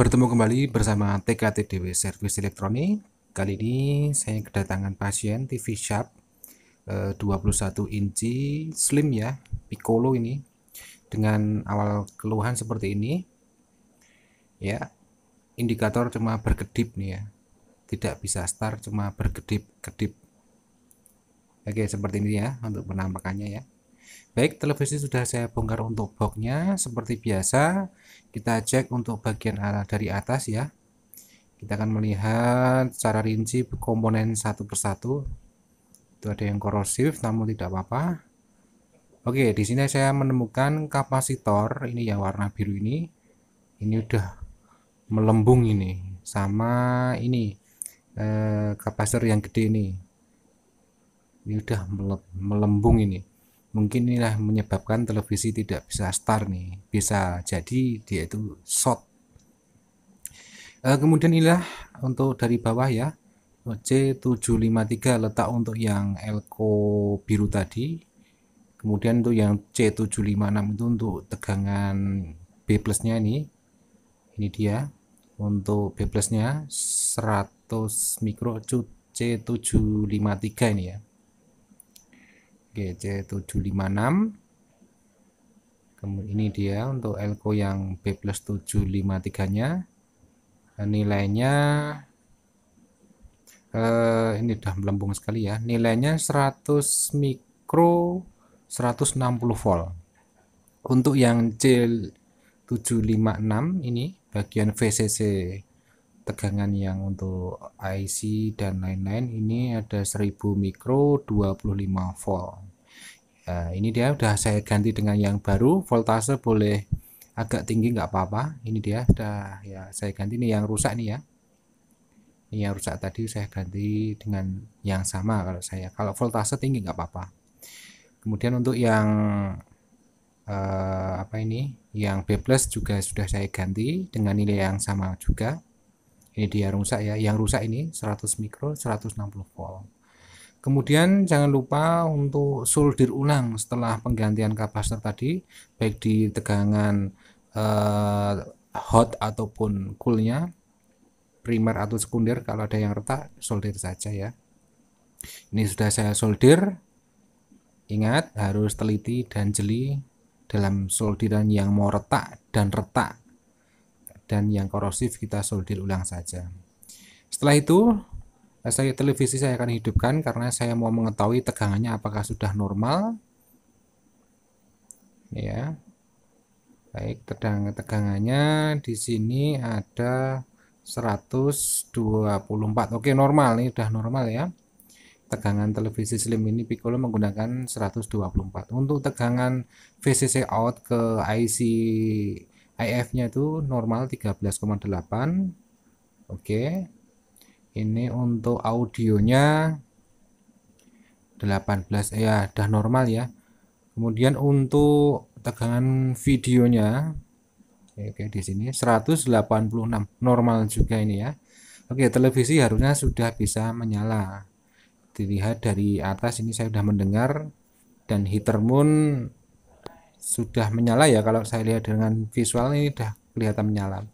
Bertemu kembali bersama TKTDW Service Elektronik. Kali ini saya kedatangan pasien TV Sharp 21 eh, inci slim ya, Piccolo ini dengan awal keluhan seperti ini. Ya. Indikator cuma berkedip nih ya. Tidak bisa start cuma berkedip-kedip. Oke, seperti ini ya untuk penampakannya ya. Baik, televisi sudah saya bongkar untuk boxnya. Seperti biasa, kita cek untuk bagian arah dari atas ya. Kita akan melihat secara rinci komponen satu persatu. Itu ada yang korosif, namun tidak apa-apa. Oke, di sini saya menemukan kapasitor. Ini ya warna biru ini. Ini udah melembung ini, sama ini eh, kapasitor yang gede ini. Ini udah melembung ini mungkin inilah menyebabkan televisi tidak bisa start nih bisa jadi dia itu short e, kemudian inilah untuk dari bawah ya C753 letak untuk yang elko biru tadi kemudian untuk yang C756 itu untuk tegangan B plusnya ini ini dia untuk B plusnya 100 mikro C753 ini ya Oke, C756. Kemudian ini dia untuk elko yang B plus 753-nya. Nilainya eh, ini sudah melambung sekali ya. Nilainya 100 mikro 160 volt. Untuk yang C756 ini bagian VCC tegangan yang untuk IC dan lain-lain ini ada 1000 mikro 25 volt ya, ini dia udah saya ganti dengan yang baru voltase boleh agak tinggi nggak apa-apa ini dia udah ya saya ganti nih yang rusak nih ya ini yang rusak tadi saya ganti dengan yang sama kalau saya kalau voltase tinggi nggak apa-apa kemudian untuk yang eh, apa ini yang B plus juga sudah saya ganti dengan nilai yang sama juga ini dia rusak ya yang rusak ini 100 mikro 160 volt kemudian jangan lupa untuk solder ulang setelah penggantian kapasitor tadi baik di tegangan eh, hot ataupun coolnya primer atau sekunder kalau ada yang retak solder saja ya ini sudah saya solder ingat harus teliti dan jeli dalam solderan yang mau retak dan retak dan yang korosif kita soldir ulang saja. Setelah itu, eh, saya televisi saya akan hidupkan karena saya mau mengetahui tegangannya apakah sudah normal. Ya. Baik, tegang tegangannya di sini ada 124. Oke, normal nih, sudah normal ya. Tegangan televisi slim ini Piccolo menggunakan 124. Untuk tegangan VCC out ke IC IF-nya itu normal 13,8 oke ini untuk audionya 18 eh, ya udah normal ya kemudian untuk tegangan videonya oke di sini 186 normal juga ini ya oke televisi harusnya sudah bisa menyala dilihat dari atas ini saya sudah mendengar dan heater moon sudah menyala ya kalau saya lihat dengan visual ini sudah kelihatan menyala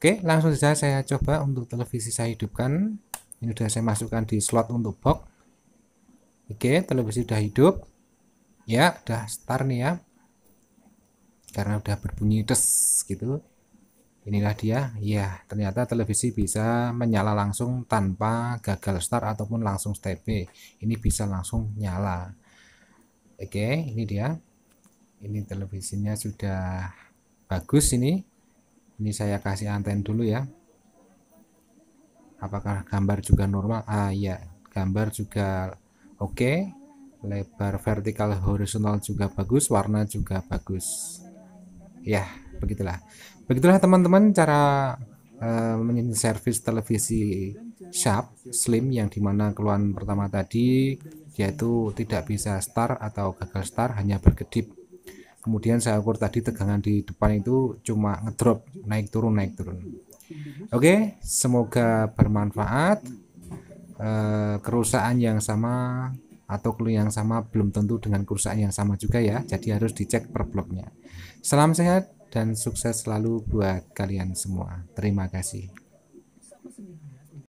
oke langsung saja saya coba untuk televisi saya hidupkan ini sudah saya masukkan di slot untuk box oke televisi sudah hidup ya sudah start nih ya karena sudah berbunyi des gitu inilah dia ya ternyata televisi bisa menyala langsung tanpa gagal start ataupun langsung step ini bisa langsung nyala oke ini dia ini televisinya sudah bagus ini ini saya kasih anten dulu ya apakah gambar juga normal ah ya gambar juga oke okay. lebar vertikal horizontal juga bagus warna juga bagus ya begitulah begitulah teman-teman cara uh, servis televisi Sharp Slim yang dimana keluhan pertama tadi yaitu tidak bisa start atau gagal start hanya berkedip kemudian saya ukur tadi tegangan di depan itu cuma ngedrop naik turun naik turun oke semoga bermanfaat e, kerusakan yang sama atau clue yang sama belum tentu dengan kerusakan yang sama juga ya jadi harus dicek per bloknya salam sehat dan sukses selalu buat kalian semua terima kasih